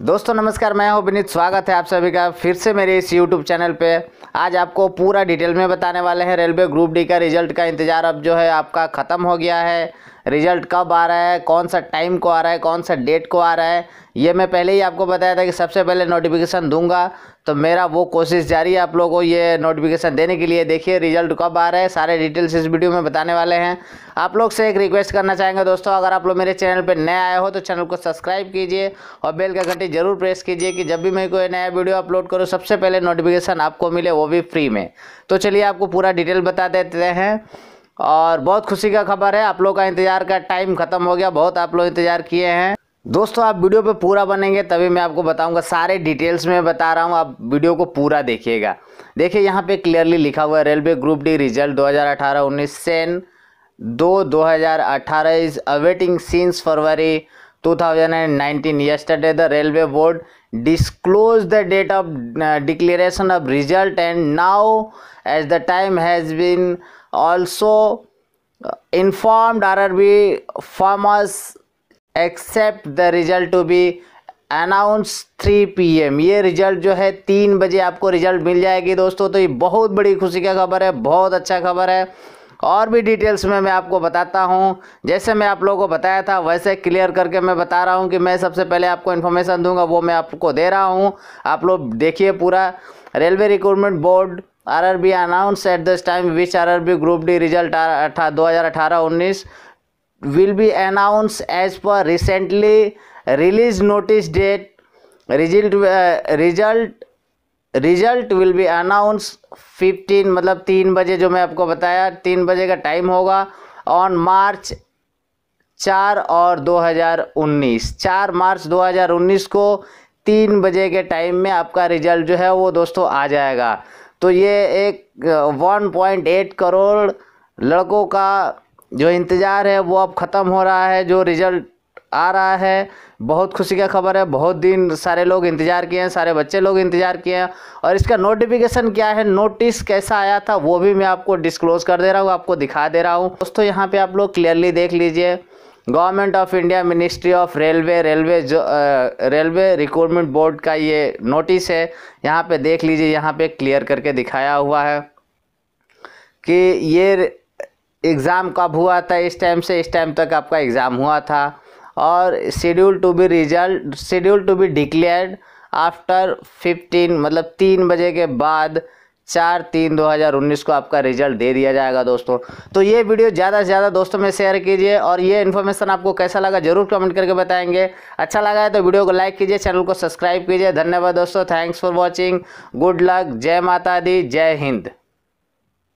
दोस्तों नमस्कार मैं हूं विनीत स्वागत है आप सभी का फिर से मेरे इस यूट्यूब चैनल पे आज आपको पूरा डिटेल में बताने वाले हैं रेलवे ग्रुप डी का रिजल्ट का इंतज़ार अब जो है आपका ख़त्म हो गया है रिजल्ट कब आ रहा है कौन सा टाइम को आ रहा है कौन सा डेट को आ रहा है ये मैं पहले ही आपको बताया था कि सबसे पहले नोटिफिकेशन दूंगा तो मेरा वो कोशिश जारी है आप लोगों को ये नोटिफिकेशन देने के लिए देखिए रिजल्ट कब आ रहा है सारे डिटेल्स इस वीडियो में बताने वाले हैं आप लोग से एक रिक्वेस्ट करना चाहेंगे दोस्तों अगर आप लोग मेरे चैनल पर नए आए हो तो चैनल को सब्सक्राइब कीजिए और बेल का घंटी जरूर प्रेस कीजिए कि जब भी मैं कोई नया वीडियो अपलोड करूँ सबसे पहले नोटिफिकेशन आपको मिले वो भी फ्री में तो चलिए आपको पूरा डिटेल बता देते हैं और बहुत खुशी का खबर है आप लोग का इंतज़ार का टाइम ख़त्म हो गया बहुत आप लोग इंतज़ार किए हैं दोस्तों आप वीडियो पे पूरा बनेंगे तभी मैं आपको बताऊंगा सारे डिटेल्स में बता रहा हूं आप वीडियो को पूरा देखिएगा देखिए यहाँ पे क्लियरली लिखा हुआ है railway group D result 2018-19 CEN दो 2018 is awaiting since February 2019 yesterday the railway board disclosed the date of uh, declaration of result and now as the time has been also informed rrb farmers accept the result to be announce 3 PM ये result जो है तीन बजे आपको result मिल जाएगी दोस्तों तो ये बहुत बड़ी खुशी का खबर है बहुत अच्छा खबर है और भी डिटेल्स में मैं आपको बताता हूँ जैसे मैं आप लोगों को बताया था वैसे क्लियर करके मैं बता रहा हूँ कि मैं सबसे पहले आपको इन्फॉर्मेशन दूंगा वो मैं आपको दे रहा हूँ आप लोग देखिए पूरा railway recruitment board R R B announce at this time which R R B group D result दो हज़ार अठारह उन्नीस will be announce as per recently release notice date result result result will be announce 15 मतलब तीन बजे जो मैं आपको बताया तीन बजे का टाइम होगा ऑन मार्च चार और 2019 चार मार्च 2019 को तीन बजे के टाइम में आपका रिजल्ट जो है वो दोस्तों आ जाएगा तो ये एक 1.8 uh, करोड़ लड़कों का जो इंतज़ार है वो अब ख़त्म हो रहा है जो रिज़ल्ट आ रहा है बहुत खुशी का खबर है बहुत दिन सारे लोग इंतज़ार किए हैं सारे बच्चे लोग इंतज़ार किए हैं और इसका नोटिफिकेशन क्या है नोटिस कैसा आया था वो भी मैं आपको डिस्क्लोज कर दे रहा हूँ आपको दिखा दे रहा हूँ दोस्तों यहाँ पे आप लोग क्लियरली देख लीजिए government of India ministry of railway railway जो रेलवे रिक्रूटमेंट बोर्ड का ये नोटिस है यहाँ पे देख लीजिए यहाँ पे क्लियर करके दिखाया हुआ है कि ये एग्ज़ाम कब हुआ था इस टाइम से इस टाइम तक आपका एग्ज़ाम हुआ था और schedule to be result schedule to be declared after fifteen मतलब तीन बजे के बाद चार तीन दो हज़ार उन्नीस को आपका रिजल्ट दे दिया जाएगा दोस्तों तो ये वीडियो ज़्यादा से ज़्यादा दोस्तों में शेयर कीजिए और ये इन्फॉर्मेशन आपको कैसा लगा जरूर कमेंट करके बताएंगे अच्छा लगा है तो वीडियो को लाइक कीजिए चैनल को सब्सक्राइब कीजिए धन्यवाद दोस्तों thanks for watching good luck जय माता दी जय हिंद